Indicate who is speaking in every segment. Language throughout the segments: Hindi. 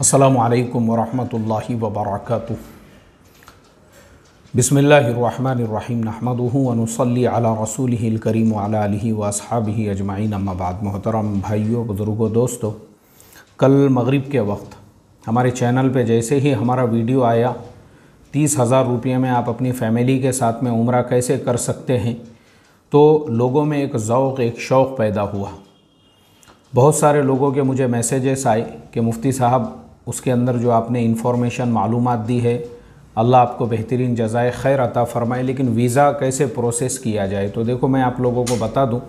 Speaker 1: असलकम वरहि वबरक बसमीम नहमदनसली अला रसूल करीम वाली वसहाब अजमाइन अम्माबाद मोहतरम भाइयों बुज़ुर्गों दोस्तों कल मगरिब के वक्त हमारे चैनल पे जैसे ही हमारा वीडियो आया तीस हज़ार रुपये में आप अपनी फ़ैमिली के साथ में उम्र कैसे कर सकते हैं तो लोगों में एक ओक़ एक शौक़ पैदा हुआ बहुत सारे लोगों के मुझे मैसेजेस आए कि मुफ्ती साहब उसके अंदर जो आपने इंफॉर्मेशन मालूम दी है अल्लाह आपको बेहतरीन जजाय खैर अता फ़रमाए लेकिन वीज़ा कैसे प्रोसेस किया जाए तो देखो मैं आप लोगों को बता दूँ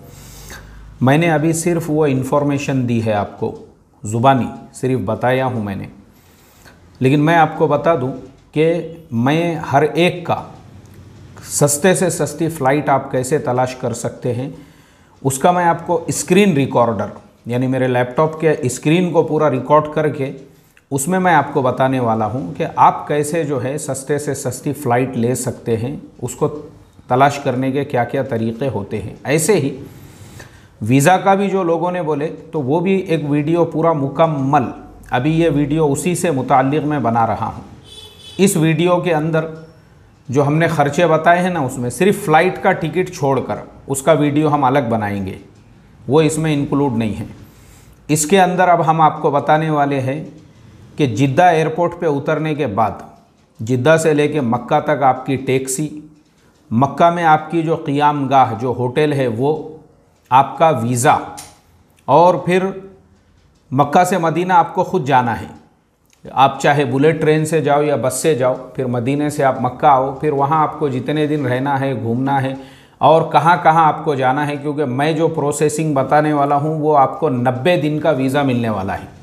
Speaker 1: मैंने अभी सिर्फ़ वो इन्फॉर्मेशन दी है आपको ज़ुबानी सिर्फ बताया हूँ मैंने लेकिन मैं आपको बता दूँ कि मैं हर एक का सस्ते से सस्ती फ़्लाइट आप कैसे तलाश कर सकते हैं उसका मैं आपको स्क्रीन रिकॉर्डर यानी मेरे लैपटॉप के स्क्रीन को पूरा रिकॉर्ड करके उसमें मैं आपको बताने वाला हूँ कि आप कैसे जो है सस्ते से सस्ती फ़्लाइट ले सकते हैं उसको तलाश करने के क्या क्या तरीके होते हैं ऐसे ही वीज़ा का भी जो लोगों ने बोले तो वो भी एक वीडियो पूरा मुकम्मल अभी ये वीडियो उसी से मुतल मैं बना रहा हूँ इस वीडियो के अंदर जो हमने खर्चे बताए हैं ना उसमें सिर्फ फ़्लाइट का टिकट छोड़कर उसका वीडियो हम अलग बनाएंगे वो इसमें इंक्लूड नहीं है इसके अंदर अब हम आपको बताने वाले हैं कि जिद्दा एयरपोर्ट पे उतरने के बाद जिद्दा से लेके मक्का तक आपकी टैक्सी मक्का में आपकी जो क़ियाम गाह जो होटल है वो आपका वीज़ा और फिर मक्का से मदीना आपको ख़ुद जाना है आप चाहे बुलेट ट्रेन से जाओ या बस से जाओ फिर मदीने से आप मक्का आओ फिर वहाँ आपको जितने दिन रहना है घूमना है और कहाँ कहाँ आपको जाना है क्योंकि मैं जो प्रोसेसिंग बताने वाला हूँ वो आपको 90 दिन का वीज़ा मिलने वाला है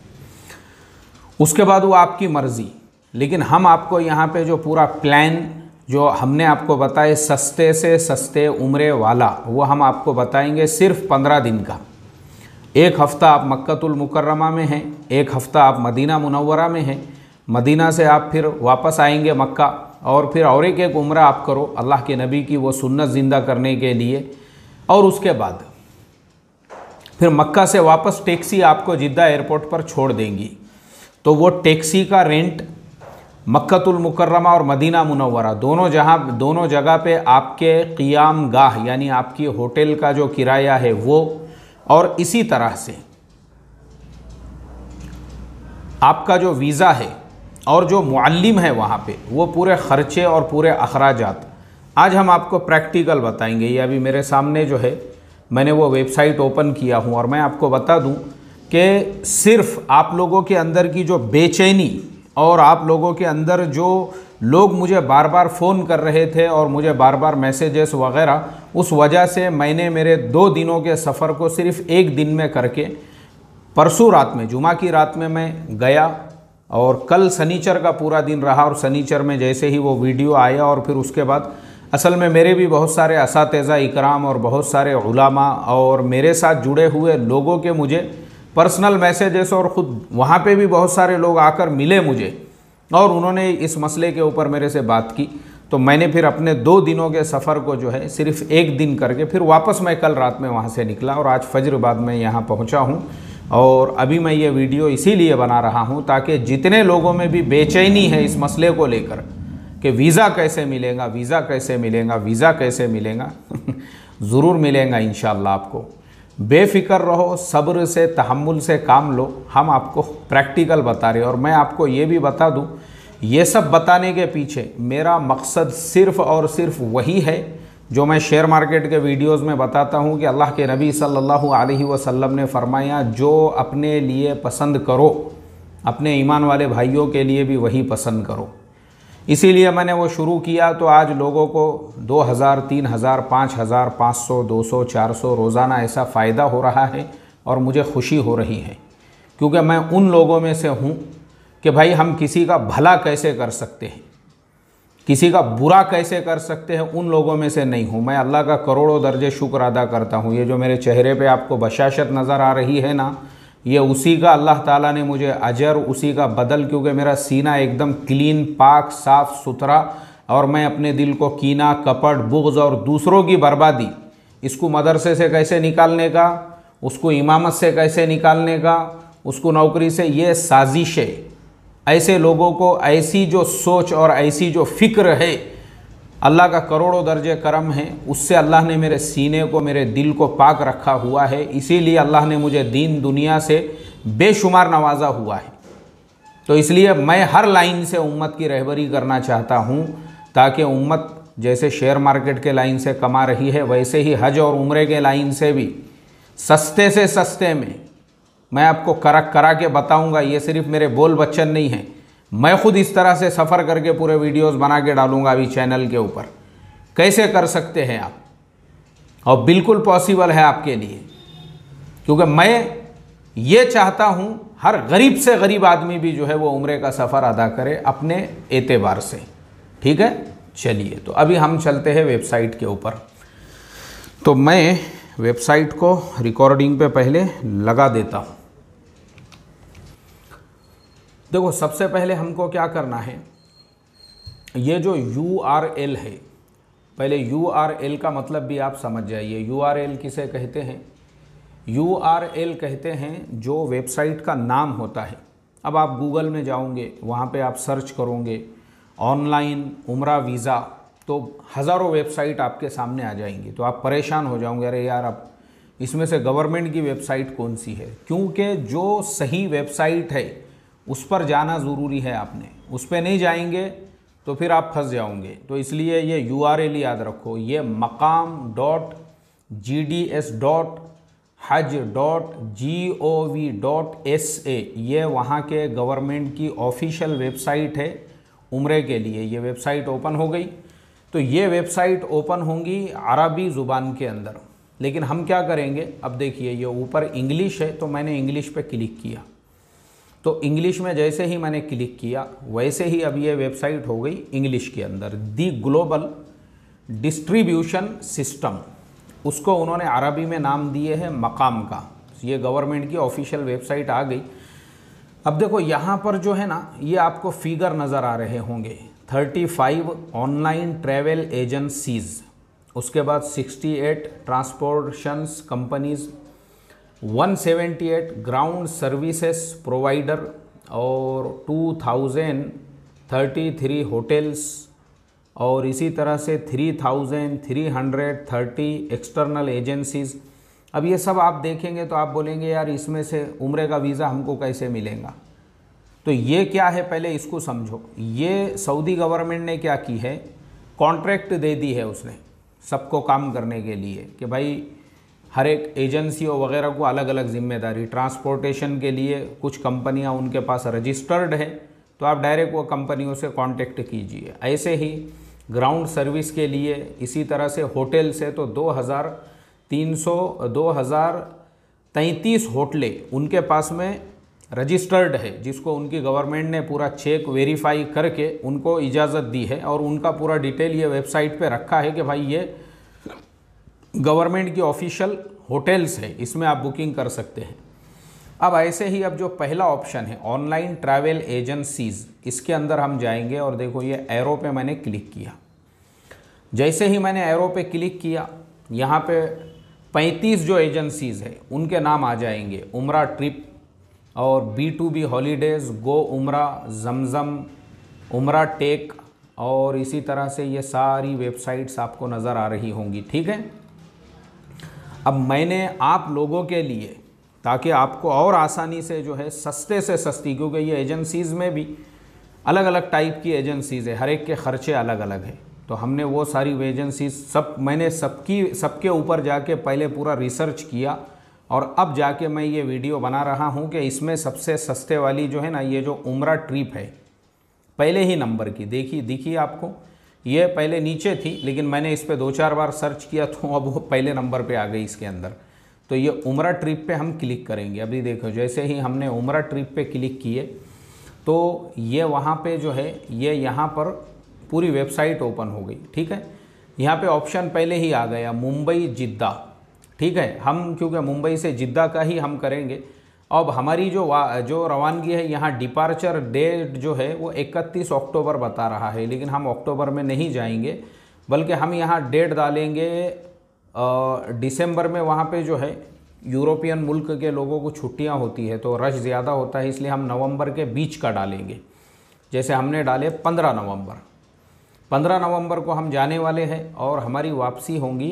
Speaker 1: उसके बाद वो आपकी मर्ज़ी लेकिन हम आपको यहाँ पे जो पूरा प्लान जो हमने आपको बताए सस्ते से सस्ते उम्र वाला वो हम आपको बताएंगे सिर्फ पंद्रह दिन का एक हफ़्ता आप मक्तुल मुकर्रमा में हैं एक हफ़्ता आप मदीना मुनवरा में हैं मदीना से आप फिर वापस आएंगे मक्का और फिर और एक एक उम्र आप करो अल्लाह के नबी की वो सुन्नत ज़िंदा करने के लिए और उसके बाद फिर मक्का से वापस टैक्सी आपको जिद्दा एयरपोर्ट पर छोड़ देंगी तो वो टैक्सी का रेंट मक्तुलमकरमा और मदीना मुनवरा दोनों जहाँ दोनों जगह पे आपके क़ियाम गाह यानी आपकी होटल का जो किराया है वो और इसी तरह से आपका जो वीज़ा है और जो मालम है वहाँ पे वो पूरे ख़र्चे और पूरे अखराज आज हम आपको प्रैक्टिकल बताएंगे ये अभी मेरे सामने जो है मैंने वो वेबसाइट ओपन किया हूँ और मैं आपको बता दूँ कि सिर्फ आप लोगों के अंदर की जो बेचैनी और आप लोगों के अंदर जो लोग मुझे बार बार फ़ोन कर रहे थे और मुझे बार बार मैसेजेस वगैरह उस वजह से मैंने मेरे दो दिनों के सफ़र को सिर्फ एक दिन में करके परसों रात में जुमा की रात में मैं गया और कल सनीचर का पूरा दिन रहा और सनीचर में जैसे ही वो वीडियो आया और फिर उसके बाद असल में मेरे भी बहुत सारे इसातजा इकराम और बहुत सारे उलामा और मेरे साथ जुड़े हुए लोगों के मुझे पर्सनल मैसेजेस और ख़ुद वहाँ पे भी बहुत सारे लोग आकर मिले मुझे और उन्होंने इस मसले के ऊपर मेरे से बात की तो मैंने फिर अपने दो दिनों के सफ़र को जो है सिर्फ एक दिन करके फिर वापस मैं कल रात में वहाँ से निकला और आज फजर बाद में यहाँ पहुँचा हूँ और अभी मैं ये वीडियो इसीलिए बना रहा हूँ ताकि जितने लोगों में भी बेचैनी है इस मसले को लेकर कि वीज़ा कैसे मिलेगा वीज़ा कैसे मिलेगा वीज़ा कैसे मिलेगा ज़रूर मिलेगा इन आपको बेफिक्र रहो सब्र से तहमुल से काम लो हम आपको प्रैक्टिकल बता रहे हैं और मैं आपको ये भी बता दूं ये सब बताने के पीछे मेरा मकसद सिर्फ़ और सिर्फ वही है जो मैं शेयर मार्केट के वीडियोस में बताता हूँ कि अल्लाह के नबी सल्लल्लाहु अलैहि वसल्लम ने फरमाया जो अपने लिए पसंद करो अपने ईमान वाले भाइयों के लिए भी वही पसंद करो इसीलिए मैंने वो शुरू किया तो आज लोगों को 2000, 3000, 5000, 500, 200, 400 रोज़ाना ऐसा फ़ायदा हो रहा है और मुझे खुशी हो रही है क्योंकि मैं उन लोगों में से हूँ कि भाई हम किसी का भला कैसे कर सकते हैं किसी का बुरा कैसे कर सकते हैं उन लोगों में से नहीं हूँ मैं अल्लाह का करोड़ों दर्जे शुक्र अदा करता हूँ ये जो मेरे चेहरे पर आपको बशाशत नज़र आ रही है ना ये उसी का अल्लाह ताला ने मुझे अजर उसी का बदल क्योंकि मेरा सीना एकदम क्लीन पाक साफ़ सुथरा और मैं अपने दिल को कीना कपट बुग्ज़ और दूसरों की बर्बादी इसको मदरसे से कैसे निकालने का उसको इमामत से कैसे निकालने का उसको नौकरी से ये साजिश है ऐसे लोगों को ऐसी जो सोच और ऐसी जो फिक्र है अल्लाह का करोड़ों दर्जे करम है उससे अल्लाह ने मेरे सीने को मेरे दिल को पाक रखा हुआ है इसीलिए अल्लाह ने मुझे दीन दुनिया से बेशुमार नवाजा हुआ है तो इसलिए मैं हर लाइन से उम्मत की रहबरी करना चाहता हूँ ताकि उम्मत जैसे शेयर मार्केट के लाइन से कमा रही है वैसे ही हज और उम्र के लाइन से भी सस्ते से सस्ते में मैं आपको करा करा के बताऊँगा ये सिर्फ मेरे बोल बच्चन नहीं हैं मैं खुद इस तरह से सफ़र करके पूरे वीडियोस बना के डालूँगा अभी चैनल के ऊपर कैसे कर सकते हैं आप और बिल्कुल पॉसिबल है आपके लिए क्योंकि मैं ये चाहता हूँ हर गरीब से गरीब आदमी भी जो है वो उम्र का सफ़र अदा करे अपने एतबार से ठीक है चलिए तो अभी हम चलते हैं वेबसाइट के ऊपर तो मैं वेबसाइट को रिकॉर्डिंग पे पहले लगा देता हूँ देखो सबसे पहले हमको क्या करना है ये जो यू आर एल है पहले यू आर एल का मतलब भी आप समझ जाइए यू आर एल किसे कहते हैं यू आर एल कहते हैं जो वेबसाइट का नाम होता है अब आप गूगल में जाओगे वहाँ पे आप सर्च करोगे ऑनलाइन उमरा वीज़ा तो हज़ारों वेबसाइट आपके सामने आ जाएंगी तो आप परेशान हो जाओगे अरे यार अब इसमें से गवर्नमेंट की वेबसाइट कौन सी है क्योंकि जो सही वेबसाइट है उस पर जाना ज़रूरी है आपने उस पर नहीं जाएंगे तो फिर आप फंस जाओगे तो इसलिए ये यू आर एल याद रखो ये मकाम dot G D S dot हज dot G O V dot S A ये वहाँ के गवर्नमेंट की ऑफिशियल वेबसाइट है उम्र के लिए ये वेबसाइट ओपन हो गई तो ये वेबसाइट ओपन होंगी अरबी ज़ुबान के अंदर लेकिन हम क्या करेंगे अब देखिए ये ऊपर इंग्लिश है तो मैंने इंग्लिश पे क्लिक किया तो इंग्लिश में जैसे ही मैंने क्लिक किया वैसे ही अब ये वेबसाइट हो गई इंग्लिश के अंदर दी ग्लोबल डिस्ट्रीब्यूशन सिस्टम उसको उन्होंने अरबी में नाम दिए है मकाम का ये गवर्नमेंट की ऑफिशियल वेबसाइट आ गई अब देखो यहाँ पर जो है ना ये आपको फिगर नज़र आ रहे होंगे 35 ऑनलाइन ट्रेवल एजेंसीज़ उसके बाद 68 transportations companies 178 ground services provider और 2033 होटल्स और इसी तरह से 3330 एक्सटर्नल एजेंसीज़ अब ये सब आप देखेंगे तो आप बोलेंगे यार इसमें से उम्र का वीज़ा हमको कैसे मिलेगा तो ये क्या है पहले इसको समझो ये सऊदी गवर्नमेंट ने क्या की है कॉन्ट्रैक्ट दे दी है उसने सबको काम करने के लिए कि भाई हर एक एजेंसियों वगैरह को अलग अलग जिम्मेदारी ट्रांसपोर्टेशन के लिए कुछ कंपनियां उनके पास रजिस्टर्ड है तो आप डायरेक्ट वो कंपनियों से कांटेक्ट कीजिए ऐसे ही ग्राउंड सर्विस के लिए इसी तरह से होटल से तो 2,300 2,033 होटलें उनके पास में रजिस्टर्ड है जिसको उनकी गवर्नमेंट ने पूरा चेक वेरीफाई करके उनको इजाज़त दी है और उनका पूरा डिटेल ये वेबसाइट पर रखा है कि भाई ये गवर्नमेंट की ऑफिशियल होटल्स है इसमें आप बुकिंग कर सकते हैं अब ऐसे ही अब जो पहला ऑप्शन है ऑनलाइन ट्रैवल एजेंसीज़ इसके अंदर हम जाएंगे और देखो ये एरो पे मैंने क्लिक किया जैसे ही मैंने एरो पे क्लिक किया यहाँ पे 35 जो एजेंसीज़ है उनके नाम आ जाएंगे उमरा ट्रिप और B to B holidays go उमरा जमज़म उमरा टेक और इसी तरह से ये सारी वेबसाइट्स आपको नज़र आ रही होंगी ठीक है अब मैंने आप लोगों के लिए ताकि आपको और आसानी से जो है सस्ते से सस्ती क्योंकि ये एजेंसीज़ में भी अलग अलग टाइप की एजेंसीज़ है हर एक के ख़र्चे अलग अलग हैं तो हमने वो सारी एजेंसीज सब मैंने सबकी सबके ऊपर जाके पहले पूरा रिसर्च किया और अब जाके मैं ये वीडियो बना रहा हूँ कि इसमें सबसे सस्ते वाली जो है ना ये जो उम्र ट्रिप है पहले ही नंबर की देखिए दिखी आपको ये पहले नीचे थी लेकिन मैंने इस पर दो चार बार सर्च किया तो अब वो पहले नंबर पे आ गई इसके अंदर तो ये उम्र ट्रिप पे हम क्लिक करेंगे अभी देखो जैसे ही हमने उम्र ट्रिप पे क्लिक किए तो ये वहाँ पे जो है ये यहाँ पर पूरी वेबसाइट ओपन हो गई ठीक है यहाँ पे ऑप्शन पहले ही आ गया मुंबई जिद्दा ठीक है हम क्योंकि मुंबई से जिद्दा का ही हम करेंगे अब हमारी जो जो रवानगी है यहाँ डिपार्चर डेट जो है वो 31 अक्टूबर बता रहा है लेकिन हम अक्टूबर में नहीं जाएंगे बल्कि हम यहाँ डेट डालेंगे दिसंबर में वहाँ पे जो है यूरोपियन मुल्क के लोगों को छुट्टियाँ होती है तो रश ज़्यादा होता है इसलिए हम नवंबर के बीच का डालेंगे जैसे हमने डाले पंद्रह नवंबर पंद्रह नवंबर को हम जाने वाले हैं और हमारी वापसी होंगी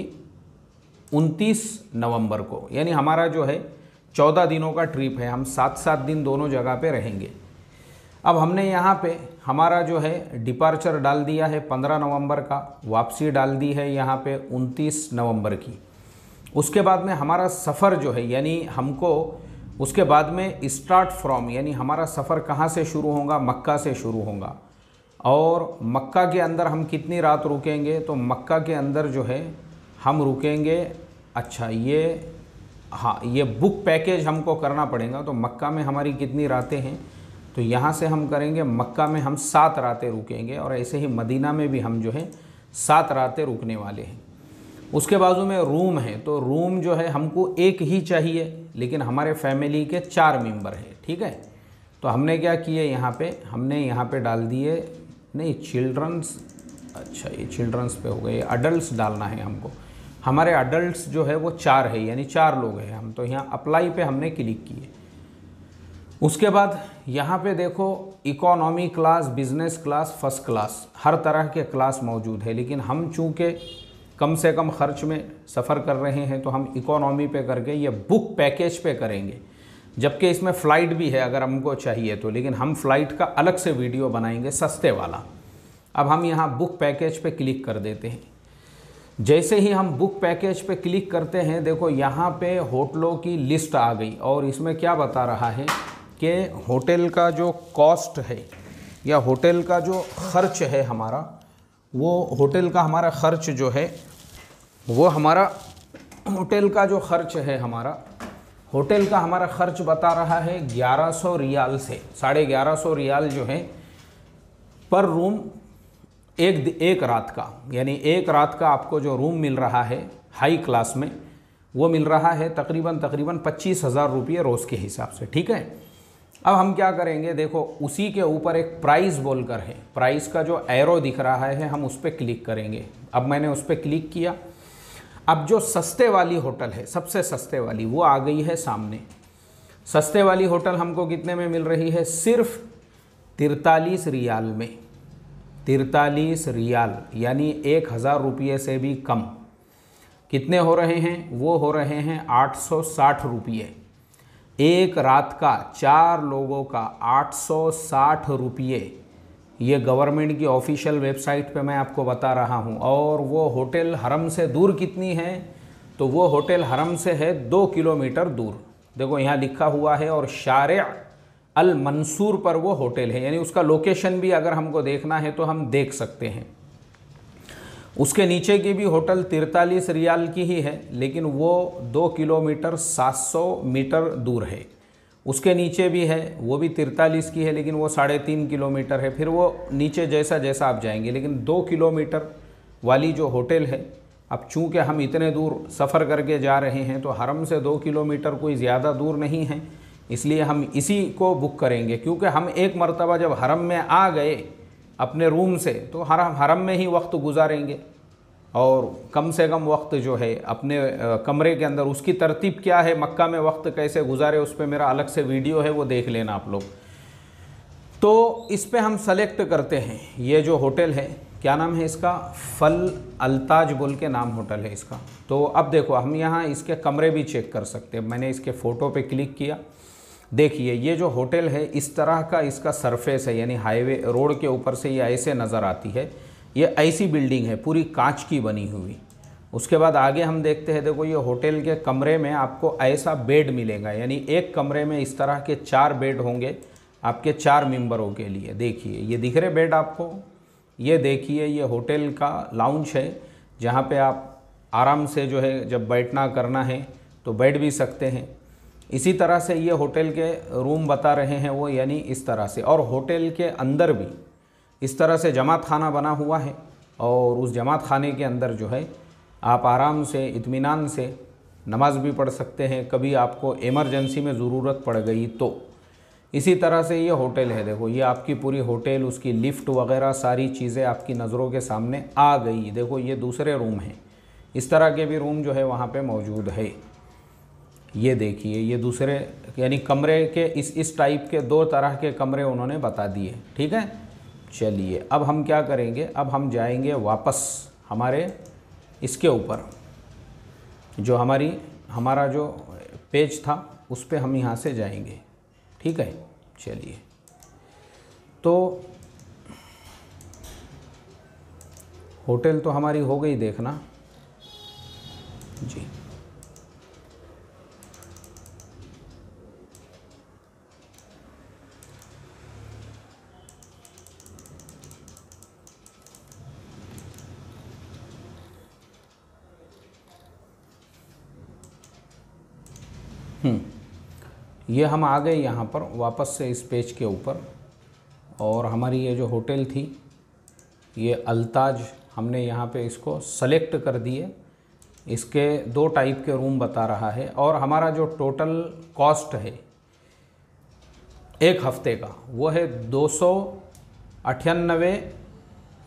Speaker 1: उनतीस नवंबर को यानी हमारा जो है चौदह दिनों का ट्रिप है हम सात सात दिन दोनों जगह पे रहेंगे अब हमने यहाँ पे हमारा जो है डिपार्चर डाल दिया है पंद्रह नवंबर का वापसी डाल दी है यहाँ पे उनतीस नवंबर की उसके बाद में हमारा सफ़र जो है यानी हमको उसके बाद में स्टार्ट फ्रॉम यानी हमारा सफ़र कहाँ से शुरू होगा मक्का से शुरू होगा और मक्का के अंदर हम कितनी रात रुकेंगे तो मक्का के अंदर जो है हम रुकेंगे अच्छा ये हाँ ये बुक पैकेज हमको करना पड़ेगा तो मक्का में हमारी कितनी रातें हैं तो यहाँ से हम करेंगे मक्का में हम सात रातें रुकेंगे और ऐसे ही मदीना में भी हम जो है सात रातें रुकने वाले हैं उसके बाजू में रूम है तो रूम जो है हमको एक ही चाहिए लेकिन हमारे फैमिली के चार मेंबर हैं ठीक है तो हमने क्या किए यहाँ पे हमने यहाँ पे डाल दिए नहीं चिल्ड्रंस अच्छा ये चिल्ड्रंस पे हो गए अडल्ट डालना है हमको हमारे अडल्ट जो है वो चार है यानी चार लोग हैं हम तो यहाँ अप्लाई पे हमने क्लिक किए उसके बाद यहाँ पे देखो economy class business class first class हर तरह के क्लास मौजूद है लेकिन हम चूँकि कम से कम खर्च में सफ़र कर रहे हैं तो हम इकोनॉमी पे करके ये बुक पैकेज पे करेंगे जबकि इसमें फ़्लाइट भी है अगर हमको चाहिए तो लेकिन हम फ़्लाइट का अलग से वीडियो बनाएंगे सस्ते वाला अब हम यहाँ बुक पैकेज पे क्लिक कर देते हैं जैसे ही हम बुक पैकेज पे क्लिक करते हैं देखो यहाँ पे होटलों की लिस्ट आ गई और इसमें क्या बता रहा है कि होटल का जो कॉस्ट है या होटल का जो खर्च है हमारा वो होटल का हमारा खर्च जो है वो हमारा होटल का जो खर्च है हमारा होटल का हमारा खर्च बता रहा है 1100 रियाल से साढ़े ग्यारह सौ रियाल जो है पर रूम एक एक रात का यानी एक रात का आपको जो रूम मिल रहा है हाई क्लास में वो मिल रहा है तकरीबन तकरीबन पच्चीस हज़ार रुपये रोज़ के हिसाब से ठीक है अब हम क्या करेंगे देखो उसी के ऊपर एक प्राइस बोलकर है प्राइस का जो एरो दिख रहा है हम उस पर क्लिक करेंगे अब मैंने उस पर क्लिक किया अब जो सस्ते वाली होटल है सबसे सस्ते वाली वो आ गई है सामने सस्ते वाली होटल हमको कितने में मिल रही है सिर्फ तिरतालीस रियाल में तिरतालीस रियाल यानी एक हज़ार रुपये से भी कम कितने हो रहे हैं वो हो रहे हैं आठ सौ साठ रुपये एक रात का चार लोगों का आठ सौ साठ रुपये ये गवर्नमेंट की ऑफिशियल वेबसाइट पे मैं आपको बता रहा हूँ और वो होटल हरम से दूर कितनी है तो वो होटल हरम से है दो किलोमीटर दूर देखो यहाँ लिखा हुआ है और शार्य अल मंसूर पर वो होटल है यानी उसका लोकेशन भी अगर हमको देखना है तो हम देख सकते हैं उसके नीचे की भी होटल तिरतालीस रियाल की ही है लेकिन वो दो किलोमीटर 700 मीटर दूर है उसके नीचे भी है वो भी तिरतालीस की है लेकिन वो साढ़े तीन किलोमीटर है फिर वो नीचे जैसा जैसा आप जाएंगे लेकिन दो किलोमीटर वाली जो होटल है अब चूँकि हम इतने दूर सफ़र करके जा रहे हैं तो हरम से दो किलोमीटर कोई ज़्यादा दूर नहीं है इसलिए हम इसी को बुक करेंगे क्योंकि हम एक मरतबा जब हरम में आ गए अपने रूम से तो हर हरम में ही वक्त गुजारेंगे और कम से कम वक्त जो है अपने कमरे के अंदर उसकी तरतीब क्या है मक्का में वक्त कैसे गुजारे उस पर मेरा अलग से वीडियो है वो देख लेना आप लोग तो इस पर हम सेलेक्ट करते हैं ये जो होटल है क्या नाम है इसका फल अलताज बोल के नाम होटल है इसका तो अब देखो हम यहाँ इसके कमरे भी चेक कर सकते हैं मैंने इसके फ़ोटो पे क्लिक किया देखिए ये जो होटल है इस तरह का इसका सरफेस है यानी हाईवे रोड के ऊपर से ये ऐसे नज़र आती है ये ऐसी बिल्डिंग है पूरी कांच की बनी हुई उसके बाद आगे हम देखते हैं देखो ये होटल के कमरे में आपको ऐसा बेड मिलेगा यानी एक कमरे में इस तरह के चार बेड होंगे आपके चार मेंबरों के लिए देखिए ये दिख रहे बेड आपको ये देखिए ये होटल का लाउंज है जहाँ पे आप आराम से जो है जब बैठना करना है तो बैठ भी सकते हैं इसी तरह से ये होटल के रूम बता रहे हैं वो यानी इस तरह से और होटल के अंदर भी इस तरह से जमात खाना बना हुआ है और उस जमात खाने के अंदर जो है आप आराम से इत्मीनान से नमाज भी पढ़ सकते हैं कभी आपको इमरजेंसी में ज़रूरत पड़ गई तो इसी तरह से ये होटल है देखो ये आपकी पूरी होटल उसकी लिफ्ट वगैरह सारी चीज़ें आपकी नज़रों के सामने आ गई देखो ये दूसरे रूम हैं इस तरह के भी रूम जो है वहाँ पर मौजूद है ये देखिए ये दूसरे यानी कमरे के इस इस टाइप के दो तरह के कमरे उन्होंने बता दिए ठीक है चलिए अब हम क्या करेंगे अब हम जाएंगे वापस हमारे इसके ऊपर जो हमारी हमारा जो पेज था उस पर हम यहाँ से जाएंगे ठीक है चलिए तो होटल तो हमारी हो गई देखना जी ये हम आ गए यहाँ पर वापस से इस पेज के ऊपर और हमारी ये जो होटल थी ये अलताज हमने यहाँ पे इसको सेलेक्ट कर दिए इसके दो टाइप के रूम बता रहा है और हमारा जो टोटल कॉस्ट है एक हफ्ते का वो है दो सौ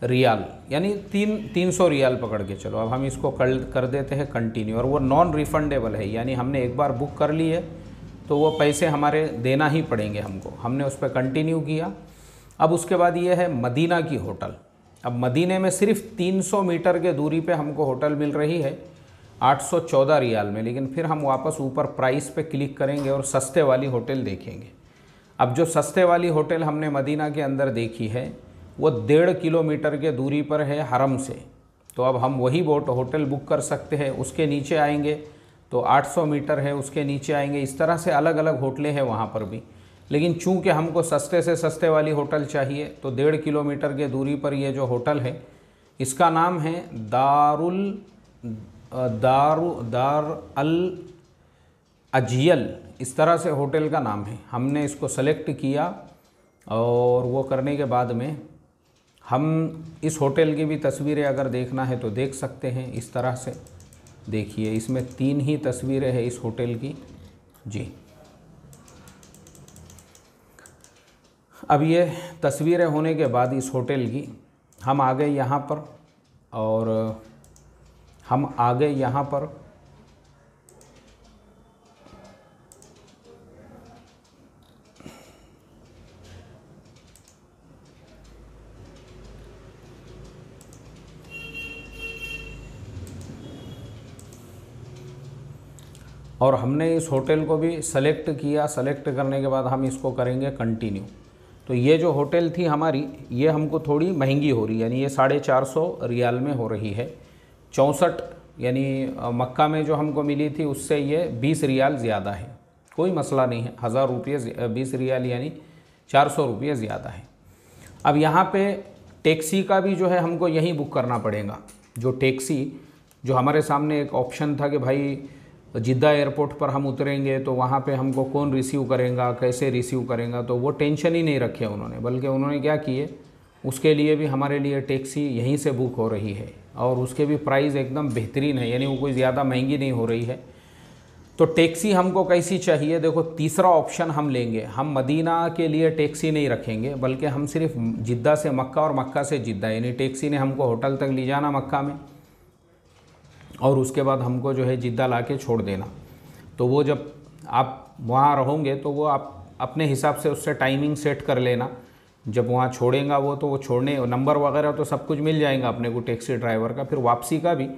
Speaker 1: रियाल यानी तीन तीन सौ रियाल पकड़ के चलो अब हम इसको कर कर देते हैं कंटिन्यू और वो नॉन रिफंडेबल है यानी हमने एक बार बुक कर ली है तो वो पैसे हमारे देना ही पड़ेंगे हमको हमने उस पर कंटिन्यू किया अब उसके बाद ये है मदीना की होटल अब मदीने में सिर्फ 300 मीटर के दूरी पे हमको होटल मिल रही है 814 रियाल में लेकिन फिर हम वापस ऊपर प्राइस पे क्लिक करेंगे और सस्ते वाली होटल देखेंगे अब जो सस्ते वाली होटल हमने मदीना के अंदर देखी है वो डेढ़ किलोमीटर के दूरी पर है हरम से तो अब हम वही बोट होटल बुक कर सकते हैं उसके नीचे आएंगे तो 800 मीटर है उसके नीचे आएंगे इस तरह से अलग अलग होटलें हैं वहाँ पर भी लेकिन चूंकि हमको सस्ते से सस्ते वाली होटल चाहिए तो डेढ़ किलोमीटर के दूरी पर ये जो होटल है इसका नाम है दारुल दारु दार अल अजियल इस तरह से होटल का नाम है हमने इसको सेलेक्ट किया और वो करने के बाद में हम इस होटल की भी तस्वीरें अगर देखना है तो देख सकते हैं इस तरह से देखिए इसमें तीन ही तस्वीरें हैं इस होटल की जी अब ये तस्वीरें होने के बाद इस होटल की हम आ गए यहाँ पर और हम आ गए यहाँ पर और हमने इस होटल को भी सेलेक्ट किया सेलेक्ट करने के बाद हम इसको करेंगे कंटिन्यू तो ये जो होटल थी हमारी ये हमको थोड़ी महंगी हो रही है यानी ये साढ़े चार सौ रियाल में हो रही है चौंसठ यानी मक्का में जो हमको मिली थी उससे ये बीस रियाल ज़्यादा है कोई मसला नहीं है हज़ार रुपये बीस रियाल यानी चार सौ रुपये ज़्यादा है अब यहाँ पर टैक्सी का भी जो है हमको यहीं बुक करना पड़ेगा जो टैक्सी जो हमारे सामने एक ऑप्शन था कि भाई तो जिद्दा एयरपोर्ट पर हम उतरेंगे तो वहाँ पे हमको कौन रिसीव करेगा कैसे रिसीव करेगा तो वो टेंशन ही नहीं रखे उन्होंने बल्कि उन्होंने क्या किए उसके लिए भी हमारे लिए टैक्सी यहीं से बुक हो रही है और उसके भी प्राइस एकदम बेहतरीन है यानी वो कोई ज़्यादा महंगी नहीं हो रही है तो टैक्सी हमको कैसी चाहिए देखो तीसरा ऑप्शन हम लेंगे हम मदीना के लिए टैक्सी नहीं रखेंगे बल्कि हम सिर्फ जिद्दा से मक्का और मक्का से जिद्दा यानी टैक्सी ने हमको होटल तक ले जाना मक्का में और उसके बाद हमको जो है जिद्दा ला के छोड़ देना तो वो जब आप वहाँ रहोगे तो वो आप अपने हिसाब से उससे टाइमिंग सेट कर लेना जब वहाँ छोड़ेगा वो तो वो छोड़ने नंबर वगैरह तो सब कुछ मिल जाएगा अपने को टैक्सी ड्राइवर का फिर वापसी का भी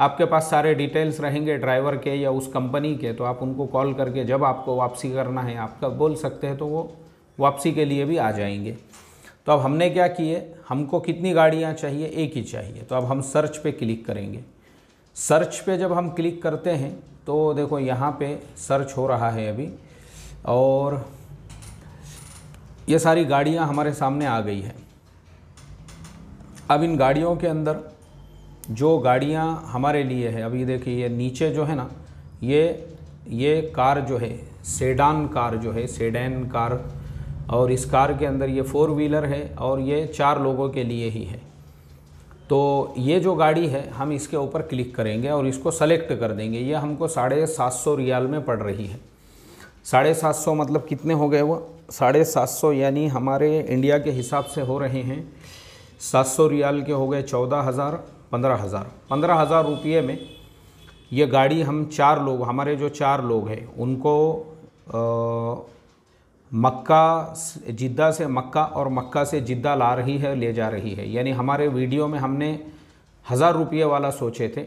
Speaker 1: आपके पास सारे डिटेल्स रहेंगे ड्राइवर के या उस कंपनी के तो आप उनको कॉल करके जब आपको वापसी करना है आपका बोल सकते हैं तो वो वापसी के लिए भी आ जाएंगे तो अब हमने क्या किए हमको कितनी गाड़ियाँ चाहिए एक ही चाहिए तो अब हम सर्च पे क्लिक करेंगे सर्च पे जब हम क्लिक करते हैं तो देखो यहाँ पे सर्च हो रहा है अभी और ये सारी गाड़ियाँ हमारे सामने आ गई है अब इन गाड़ियों के अंदर जो गाड़ियाँ हमारे लिए है अभी देखिए ये नीचे जो है ना ये ये कार जो है सेडान कार जो है सेडैन कार और इस कार के अंदर ये फ़ोर व्हीलर है और ये चार लोगों के लिए ही है तो ये जो गाड़ी है हम इसके ऊपर क्लिक करेंगे और इसको सेलेक्ट कर देंगे ये हमको साढ़े सात सौ रियाल में पड़ रही है साढ़े सात सौ मतलब कितने हो गए वो साढ़े सात सौ यानी हमारे इंडिया के हिसाब से हो रहे हैं सात सौ रियाल के हो गए चौदह हज़ार पंद्रह हज़ार पंद्रह हज़ार रुपये में ये गाड़ी हम चार लोग हमारे जो चार लोग हैं उनको आ, मक्का जिद्दा से मक्का और मक्का से जिद्दा ला रही है ले जा रही है यानी हमारे वीडियो में हमने हज़ार रुपये वाला सोचे थे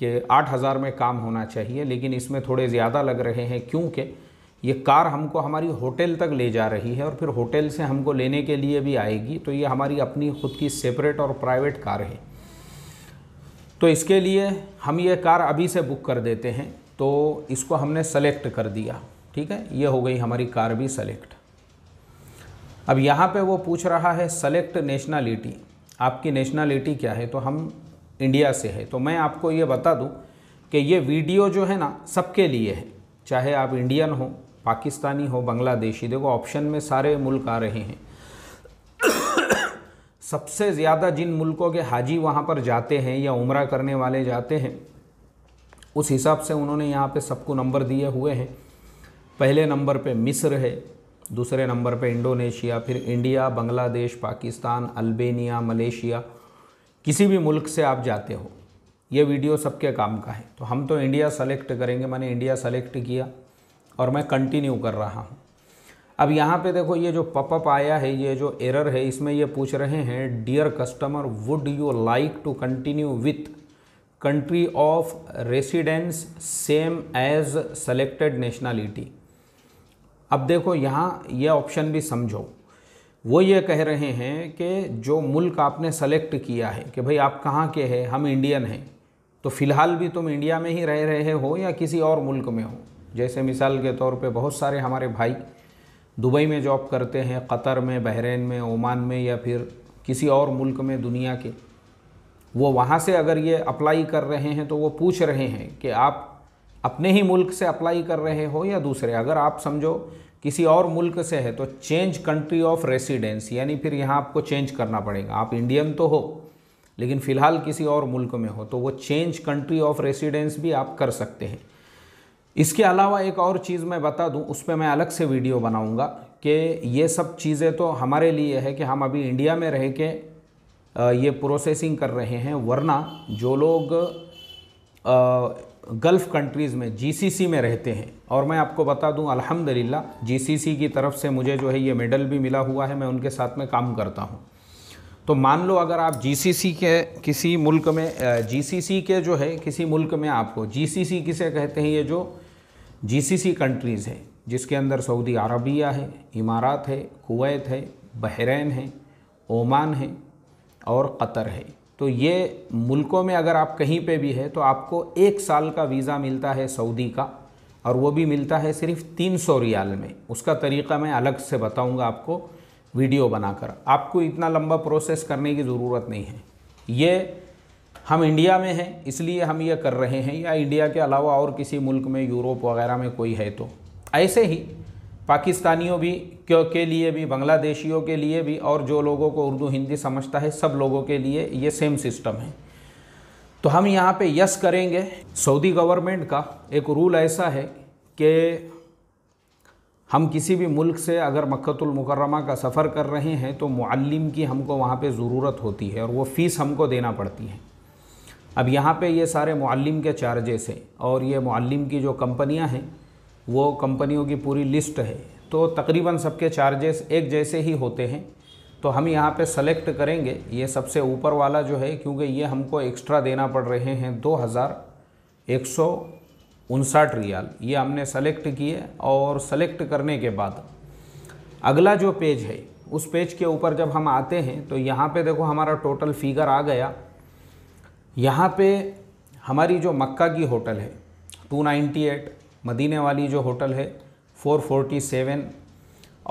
Speaker 1: कि आठ हज़ार में काम होना चाहिए लेकिन इसमें थोड़े ज़्यादा लग रहे हैं क्योंकि ये कार हमको हमारी होटल तक ले जा रही है और फिर होटल से हमको लेने के लिए भी आएगी तो ये हमारी अपनी खुद की सेपरेट और प्राइवेट कार है तो इसके लिए हम ये कार अभी से बुक कर देते हैं तो इसको हमने सेलेक्ट कर दिया ठीक है ये हो गई हमारी कार भी सेलेक्ट अब यहाँ पे वो पूछ रहा है सेलेक्ट नेशनलिटी आपकी नेशनलिटी क्या है तो हम इंडिया से है तो मैं आपको ये बता दूँ कि ये वीडियो जो है ना सबके लिए है चाहे आप इंडियन हो पाकिस्तानी हो बांग्लादेशी देखो ऑप्शन में सारे मुल्क आ रहे हैं सबसे ज़्यादा जिन मुल्कों के हाजी वहाँ पर जाते हैं या उम्र करने वाले जाते हैं उस हिसाब से उन्होंने यहाँ पे सबको नंबर दिए हुए हैं पहले नंबर पे मिस्र है दूसरे नंबर पे इंडोनेशिया फिर India Bangladesh Pakistan Albania Malaysia किसी भी मुल्क से आप जाते हो ये वीडियो सबके काम का है तो हम तो इंडिया सेलेक्ट करेंगे मैंने इंडिया सेलेक्ट किया और मैं कंटिन्यू कर रहा हूँ अब यहाँ पे देखो ये जो पपअप आया है ये जो एरर है इसमें ये पूछ रहे हैं dear customer would you like to continue with country of residence same as selected nationality अब देखो यहाँ ये ऑप्शन भी समझो वो ये कह रहे हैं कि जो मुल्क आपने सेलेक्ट किया है कि भाई आप कहाँ के हैं हम इंडियन हैं तो फ़िलहाल भी तुम इंडिया में ही रह रहे हो या किसी और मुल्क में हो जैसे मिसाल के तौर पे बहुत सारे हमारे भाई दुबई में जॉब करते हैं कतर में बहरीन में ओमान में या फिर किसी और मुल्क में दुनिया के वो वहाँ से अगर ये अप्लाई कर रहे हैं तो वो पूछ रहे हैं कि आप अपने ही मुल्क से अप्लाई कर रहे हो या दूसरे अगर आप समझो किसी और मुल्क से है तो चेंज कंट्री ऑफ रेसिडेंस यानी फिर यहाँ आपको चेंज करना पड़ेगा आप इंडियन तो हो लेकिन फ़िलहाल किसी और मुल्क में हो तो वो चेंज कंट्री ऑफ रेसिडेंस भी आप कर सकते हैं इसके अलावा एक और चीज़ मैं बता दूं उस पर मैं अलग से वीडियो बनाऊंगा कि ये सब चीज़ें तो हमारे लिए है कि हम अभी इंडिया में रह के ये प्रोसेसिंग कर रहे हैं वरना जो लोग गल्फ़ कंट्रीज़ में जीसीसी में रहते हैं और मैं आपको बता दूं अल्हम्दुलिल्लाह जीसीसी की तरफ से मुझे जो है ये मेडल भी मिला हुआ है मैं उनके साथ में काम करता हूं तो मान लो अगर आप जीसीसी के किसी मुल्क में जीसीसी के जो है किसी मुल्क में आपको जीसीसी किसे कहते हैं ये जो जीसीसी कंट्रीज़ है जिसके अंदर सऊदी अरबिया है इमारात है कुवैत है बहरीन है ओमान है और कतर है तो ये मुल्कों में अगर आप कहीं पे भी है तो आपको एक साल का वीज़ा मिलता है सऊदी का और वो भी मिलता है सिर्फ तीन सौ रियाल में उसका तरीका मैं अलग से बताऊंगा आपको वीडियो बनाकर आपको इतना लंबा प्रोसेस करने की ज़रूरत नहीं है ये हम इंडिया में हैं इसलिए हम ये कर रहे हैं या इंडिया के अलावा और किसी मुल्क में यूरोप वगैरह में कोई है तो ऐसे ही पाकिस्तानियों भी क्यों के लिए भी बांग्लादेशियों के लिए भी और जो लोगों को उर्दू हिंदी समझता है सब लोगों के लिए ये सेम सिस्टम है तो हम यहाँ पे यस करेंगे सऊदी गवर्नमेंट का एक रूल ऐसा है कि हम किसी भी मुल्क से अगर मक्तुलमकरमा का सफ़र कर रहे हैं तो मुअल्लिम की हमको वहाँ पे ज़रूरत होती है और वो फ़ीस हमको देना पड़ती है अब यहाँ पे ये सारे मुअल्लिम के चार्जेस हैं और ये मुअल्लिम की जो कंपनियाँ हैं वो कंपनियों की पूरी लिस्ट है तो तकरीबन सबके चार्जेस एक जैसे ही होते हैं तो हम यहाँ पे सेलेक्ट करेंगे ये सबसे ऊपर वाला जो है क्योंकि ये हमको एक्स्ट्रा देना पड़ रहे हैं दो हज़ार एक सौ उनसाठ रियाल ये हमने सेलेक्ट किए और सेलेक्ट करने के बाद अगला जो पेज है उस पेज के ऊपर जब हम आते हैं तो यहाँ पे देखो हमारा टोटल फिगर आ गया यहाँ पे हमारी जो मक्का की होटल है 298 मदीने वाली जो होटल है 447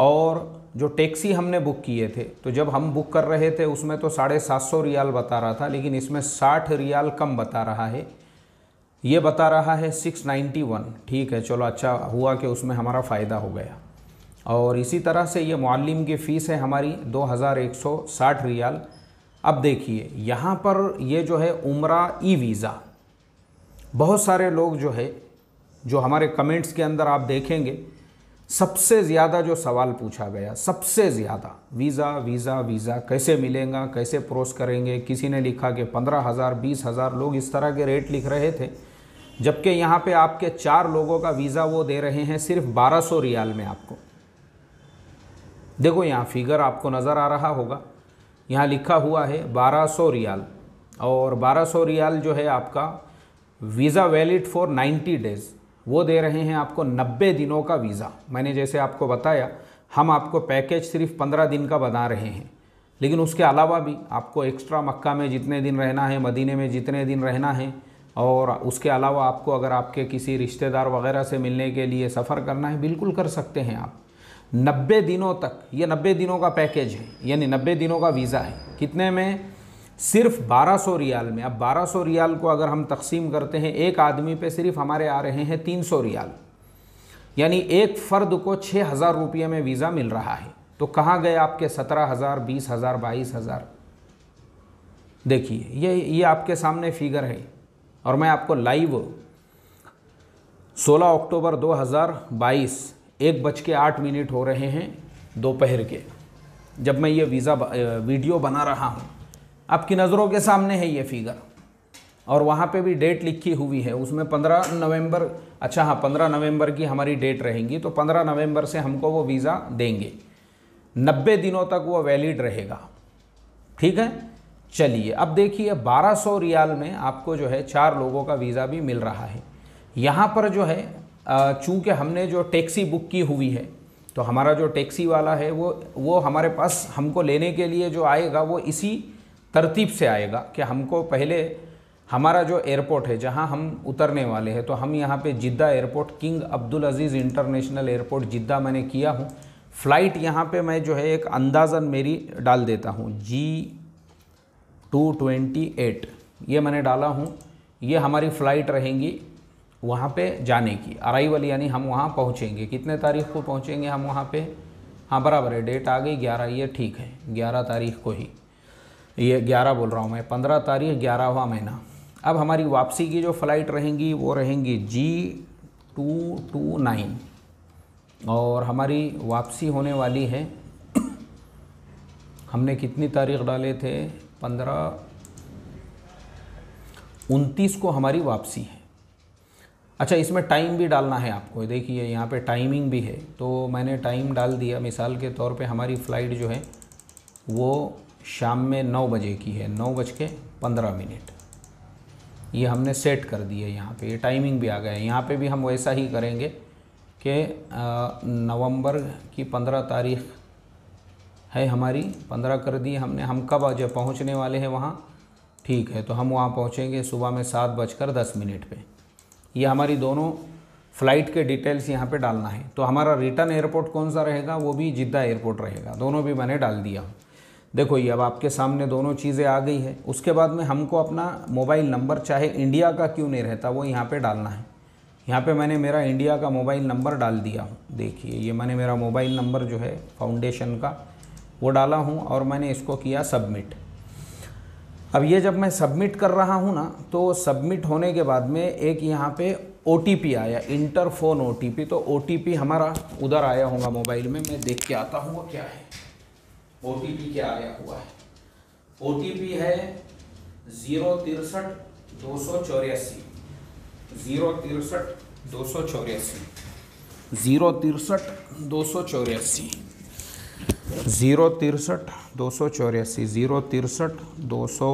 Speaker 1: और जो टैक्सी हमने बुक किए थे तो जब हम बुक कर रहे थे उसमें तो साढ़े सात सौ रियाल बता रहा था लेकिन इसमें साठ रियाल कम बता रहा है ये बता रहा है सिक्स नाइन्टी वन ठीक है चलो अच्छा हुआ कि उसमें हमारा फ़ायदा हो गया और इसी तरह से ये मालम की फ़ीस है हमारी दो हज़ार एक सौ साठ रियाल अब देखिए यहाँ पर ये जो है उम्र ई वीज़ा बहुत सारे लोग जो है जो हमारे कमेंट्स के अंदर आप देखेंगे सबसे ज़्यादा जो सवाल पूछा गया सबसे ज़्यादा वीज़ा वीज़ा वीज़ा कैसे मिलेगा कैसे प्रोस करेंगे किसी ने लिखा कि पंद्रह हज़ार बीस हज़ार लोग इस तरह के रेट लिख रहे थे जबकि यहाँ पे आपके चार लोगों का वीज़ा वो दे रहे हैं सिर्फ बारह सौ रियाल में आपको देखो यहाँ फिगर आपको नज़र आ रहा होगा यहाँ लिखा हुआ है सौ रियाल और सौ रियाल जो है आपका visa valid for ninety days वो दे रहे हैं आपको 90 दिनों का वीज़ा मैंने जैसे आपको बताया हम आपको पैकेज सिर्फ 15 दिन का बना रहे हैं लेकिन उसके अलावा भी आपको एक्स्ट्रा मक्का में जितने दिन रहना है मदीने में जितने दिन रहना है और उसके अलावा आपको अगर आपके किसी रिश्तेदार वगैरह से मिलने के लिए सफ़र करना है बिल्कुल कर सकते हैं आप 90 दिनों तक ये 90 दिनों का पैकेज है यानी 90 दिनों का वीज़ा है कितने में सिर्फ 1200 रियाल में अब 1200 रियाल को अगर हम तकसीम करते हैं एक आदमी पे सिर्फ हमारे आ रहे हैं 300 रियाल यानी एक फ़र्द को छः हज़ार रुपये में वीज़ा मिल रहा है तो कहाँ गए आपके सत्रह हज़ार बीस हज़ार बाईस हज़ार देखिए ये ये आपके सामने फिगर है और मैं आपको लाइव 16 अक्टूबर 2022 एक बज के आठ मिनट हो रहे हैं दोपहर के जब मैं ये वीज़ा वीडियो बना रहा हूँ आपकी नज़रों के सामने है ये फिगर और वहाँ पे भी डेट लिखी हुई है उसमें पंद्रह नवंबर अच्छा हाँ पंद्रह नवंबर की हमारी डेट रहेगी तो पंद्रह नवंबर से हमको वो वीज़ा देंगे नब्बे दिनों तक वो वैलिड रहेगा ठीक है चलिए अब देखिए 1200 रियाल में आपको जो है चार लोगों का वीज़ा भी मिल रहा है यहाँ पर जो है चूँकि हमने जो टैक्सी बुक की हुई है तो हमारा जो टैक्सी वाला है वो वो हमारे पास हमको लेने के लिए जो आएगा वो इसी तरतीब से आएगा कि हमको पहले हमारा जो एयरपोर्ट है जहां हम उतरने वाले हैं तो हम यहां पे Jeddah airport King Abdul Aziz international airport Jeddah मैंने किया हूं फ़्लाइट यहां पे मैं जो है एक अंदाज़न मेरी डाल देता हूं जी टू ट्वेंटी एट ये मैंने डाला हूं ये हमारी फ़्लाइट रहेंगी वहाँ पे जाने की अराइवल यानी हम वहाँ पहुँचेंगे कितने तारीख को पहुँचेंगे हम वहाँ पर हाँ बराबर है डेट आ गई ग्यारह ये ठीक है ग्यारह तारीख को ही ये ग्यारह बोल रहा हूँ मैं पंद्रह तारीख ग्यारहवा महीना अब हमारी वापसी की जो फ़्लाइट रहेंगी वो रहेंगी जी टू टू नाइन और हमारी वापसी होने वाली है हमने कितनी तारीख डाले थे पंद्रह उनतीस को हमारी वापसी है अच्छा इसमें टाइम भी डालना है आपको देखिए यहाँ पे टाइमिंग भी है तो मैंने टाइम डाल दिया मिसाल के तौर पे हमारी फ़्लाइट जो है वो शाम में नौ बजे की है नौ बज के पंद्रह मिनट ये हमने सेट कर दी है यहाँ पे ये टाइमिंग भी आ गया है यहाँ पे भी हम वैसा ही करेंगे कि नवंबर की पंद्रह तारीख है हमारी पंद्रह कर दी हमने हम कब जब पहुँचने वाले हैं वहाँ ठीक है तो हम वहाँ पहुँचेंगे सुबह में सात बजकर दस मिनट पे ये हमारी दोनों फ़्लाइट के डिटेल्स यहाँ पे डालना है तो हमारा रिटर्न एयरपोर्ट कौन सा रहेगा वो भी जिद्दा एयरपोर्ट रहेगा दोनों भी मैंने डाल दिया देखो ये अब आपके सामने दोनों चीज़ें आ गई है उसके बाद में हमको अपना मोबाइल नंबर चाहे इंडिया का क्यों नहीं रहता वो यहाँ पे डालना है यहाँ पे मैंने मेरा इंडिया का मोबाइल नंबर डाल दिया हूँ देखिए ये मैंने मेरा मोबाइल नंबर जो है फाउंडेशन का वो डाला हूँ और मैंने इसको किया सबमिट अब ये जब मैं सबमिट कर रहा हूँ ना तो सबमिट होने के बाद में एक यहाँ पर ओ आया इंटरफोन ओ तो ओ हमारा उधर आया होगा मोबाइल में मैं देख के आता हूँ वो क्या है ओ क्या आया हुआ है ओ है ज़ीरो तिरसठ दो सौ चौरासी ज़ीरो तिरसठ दो सौ चौरासी ज़ीरो तिरसठ दो सौ चौरासी ज़ीरो तिरसठ दो सौ चौरासी ज़ीरो तिरसठ दो सौ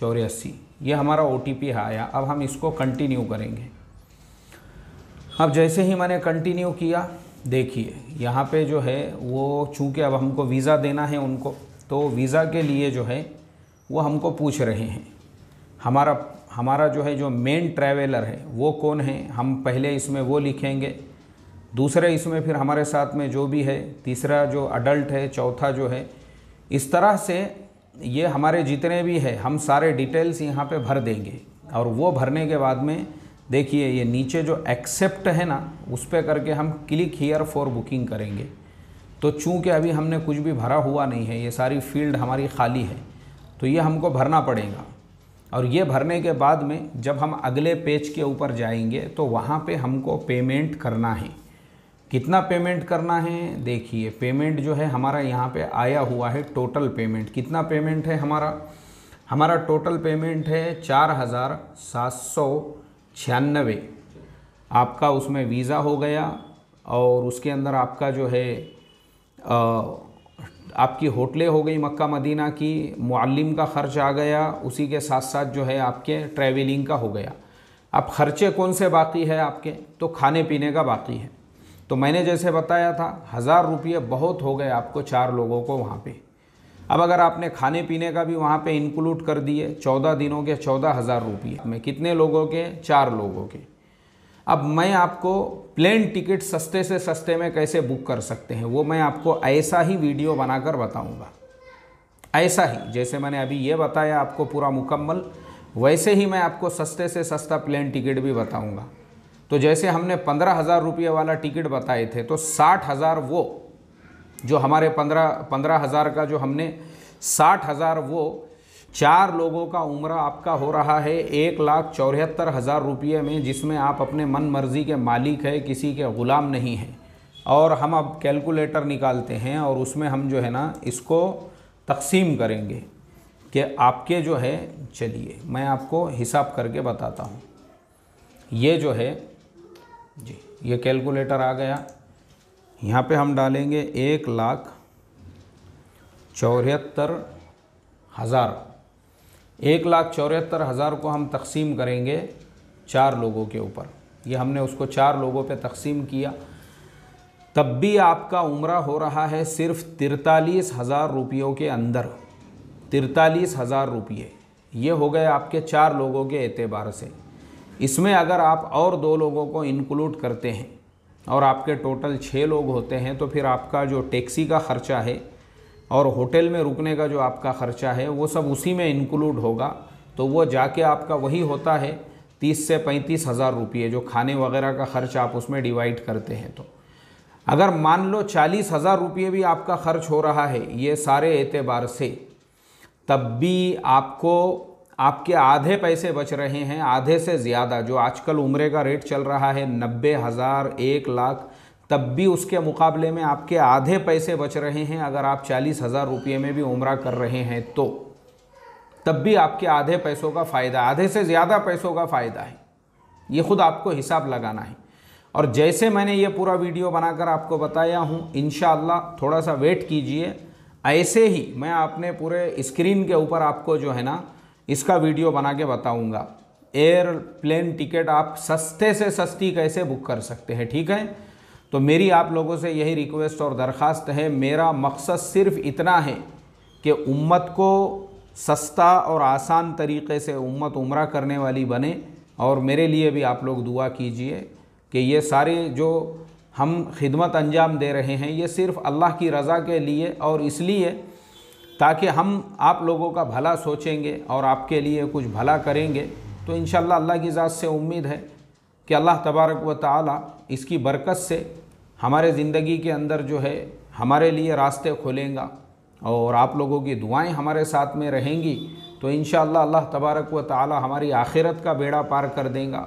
Speaker 1: चौरासी ये हमारा ओ आया अब हम इसको कंटिन्यू करेंगे अब जैसे ही मैंने कंटिन्यू किया देखिए यहाँ पे जो है वो चूँकि अब हमको वीज़ा देना है उनको तो वीज़ा के लिए जो है वो हमको पूछ रहे हैं हमारा हमारा जो है जो मेन ट्रैवलर है वो कौन है हम पहले इसमें वो लिखेंगे दूसरे इसमें फिर हमारे साथ में जो भी है तीसरा जो अडल्ट है चौथा जो है इस तरह से ये हमारे जितने भी है हम सारे डिटेल्स यहाँ पे भर देंगे और वो भरने के बाद में देखिए ये नीचे जो एक्सेप्ट है ना उस पर करके हम क्लिक हीयर फॉर बुकिंग करेंगे तो चूँकि अभी हमने कुछ भी भरा हुआ नहीं है ये सारी फील्ड हमारी खाली है तो ये हमको भरना पड़ेगा और ये भरने के बाद में जब हम अगले पेज के ऊपर जाएंगे तो वहाँ पे हमको पेमेंट करना है कितना पेमेंट करना है देखिए पेमेंट जो है हमारा यहाँ पे आया हुआ है टोटल पेमेंट कितना पेमेंट है हमारा हमारा टोटल पेमेंट है चार हज़ार सात सौ छियानवे आपका उसमें वीज़ा हो गया और उसके अंदर आपका जो है आ, आपकी होटलें हो गई मक्का मदीना की मालम का ख़र्च आ गया उसी के साथ साथ जो है आपके ट्रैवलिंग का हो गया अब ख़र्चे कौन से बाकी है आपके तो खाने पीने का बाकी है तो मैंने जैसे बताया था हज़ार रुपये बहुत हो गए आपको चार लोगों को वहाँ पे अब अगर आपने खाने पीने का भी वहाँ पे इंक्लूड कर दिए चौदह दिनों के चौदह हज़ार रुपये में कितने लोगों के चार लोगों के अब मैं आपको प्लेन टिकट सस्ते से सस्ते में कैसे बुक कर सकते हैं वो मैं आपको ऐसा ही वीडियो बनाकर बताऊँगा ऐसा ही जैसे मैंने अभी ये बताया आपको पूरा मुकम्मल वैसे ही मैं आपको सस्ते से सस्ता प्लेन टिकट भी बताऊँगा तो जैसे हमने पंद्रह हज़ार रुपये वाला टिकट बताए थे तो साठ हज़ार वो जो हमारे पंद्रह पंद्रह हज़ार का जो हमने साठ हज़ार वो चार लोगों का उम्र आपका हो रहा है एक लाख चौहत्तर हज़ार रुपये में जिसमें आप अपने मन मर्ज़ी के मालिक है किसी के ग़ुलाम नहीं हैं और हम अब कैलकुलेटर निकालते हैं और उसमें हम जो है ना इसको तकसीम करेंगे कि आपके जो है चलिए मैं आपको हिसाब करके बताता हूँ ये जो है जी ये कैलकुलेटर आ गया यहाँ पे हम डालेंगे एक लाख चौहत्तर हज़ार एक लाख चौहत्तर हज़ार को हम तकसीम करेंगे चार लोगों के ऊपर ये हमने उसको चार लोगों पे तकसीम किया तब भी आपका उम्र हो रहा है सिर्फ तिरतालीस हज़ार रुपयों के अंदर तिरतालीस हज़ार रुपये ये हो गए आपके चार लोगों के एतबार से इसमें अगर आप और दो लोगों को इनकलूड करते हैं और आपके टोटल छः लोग होते हैं तो फिर आपका जो टैक्सी का ख़र्चा है और होटल में रुकने का जो आपका ख़र्चा है वो सब उसी में इंक्लूड होगा तो वो जाके आपका वही होता है तीस से पैंतीस हज़ार रुपये जो खाने वगैरह का खर्च आप उसमें डिवाइड करते हैं तो अगर मान लो चालीस हज़ार रुपये भी आपका खर्च हो रहा है ये सारे एतबार से तब भी आपको आपके आधे पैसे बच रहे हैं आधे से ज़्यादा जो आजकल उम्र का रेट चल रहा है नब्बे हज़ार एक लाख तब भी उसके मुकाबले में आपके आधे पैसे बच रहे हैं अगर आप चालीस हज़ार रुपये में भी उम्र कर रहे हैं तो तब भी आपके आधे पैसों का फ़ायदा आधे से ज़्यादा पैसों का फ़ायदा है ये खुद आपको हिसाब लगाना है और जैसे मैंने ये पूरा वीडियो बनाकर आपको बताया हूँ इन थोड़ा सा वेट कीजिए ऐसे ही मैं अपने पूरे स्क्रीन के ऊपर आपको जो है ना इसका वीडियो बना के बताऊँगा एयरप्लेन टिकट आप सस्ते से सस्ती कैसे बुक कर सकते हैं ठीक है तो मेरी आप लोगों से यही रिक्वेस्ट और दरख्वास्त है मेरा मकसद सिर्फ इतना है कि उम्मत को सस्ता और आसान तरीके से उम्मत उम्र करने वाली बने और मेरे लिए भी आप लोग दुआ कीजिए कि ये सारे जो हम खिदमत अंजाम दे रहे हैं ये सिर्फ़ अल्लाह की रज़ा के लिए और इसलिए ताकि हम आप लोगों का भला सोचेंगे और आपके लिए कुछ भला करेंगे तो इन अल्लाह की ज़ात से उम्मीद है कि अल्लाह तबारक व ताली इसकी बरकत से हमारे ज़िंदगी के अंदर जो है हमारे लिए रास्ते खोलेंगे और आप लोगों की दुआएं हमारे साथ में रहेंगी तो इन अल्लाह तबारक व ताली हमारी आखिरत का बेड़ा पार कर देंगे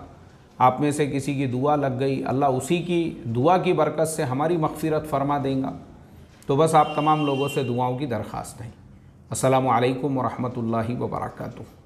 Speaker 1: आप में से किसी की दुआ लग गई अल्लाह उसी की दुआ की बरकत से हमारी मकफिरत फरमा देंगे तो बस आप तमाम लोगों से दुआओं की दरख्वास्त है असलकम ला वर्का